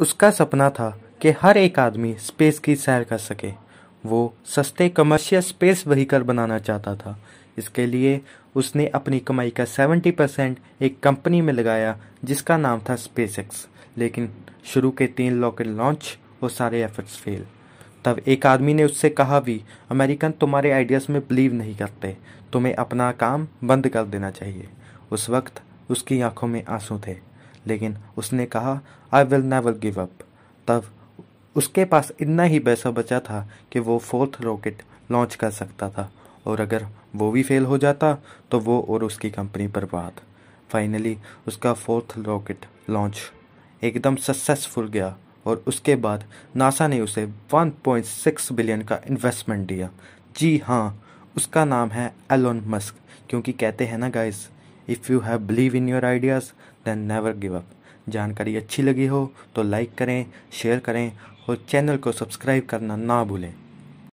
उसका सपना था कि हर एक आदमी स्पेस की सैर कर सके वो सस्ते कमर्शियल स्पेस वहीकल बनाना चाहता था इसके लिए उसने अपनी कमाई का 70 परसेंट एक कंपनी में लगाया जिसका नाम था स्पेसएक्स लेकिन शुरू के तीन लॉकेट लॉन्च और सारे एफर्ट्स फेल तब एक आदमी ने उससे कहा भी अमेरिकन तुम्हारे आइडियाज़ में बिलीव नहीं करते तुम्हें अपना काम बंद कर देना चाहिए उस वक्त उसकी आंखों में आंसू थे लेकिन उसने कहा I will never give up तब उसके पास इतना ही पैसा बचा था कि वो फोर्थ रॉकेट लॉन्च कर सकता था और अगर वो भी फेल हो जाता तो वो और उसकी कंपनी बर्बाद फाइनली उसका फोर्थ रॉकेट लॉन्च एकदम सक्सेसफुल गया और उसके बाद नासा ने उसे 1.6 बिलियन का इन्वेस्टमेंट दिया जी हाँ उसका नाम है एलोन मस्क क्योंकि कहते हैं ना guys if you have believe in your ideas then never give up जानकारी अच्छी लगी हो तो लाइक करें शेयर करें और चैनल को सब्सक्राइब करना ना भूलें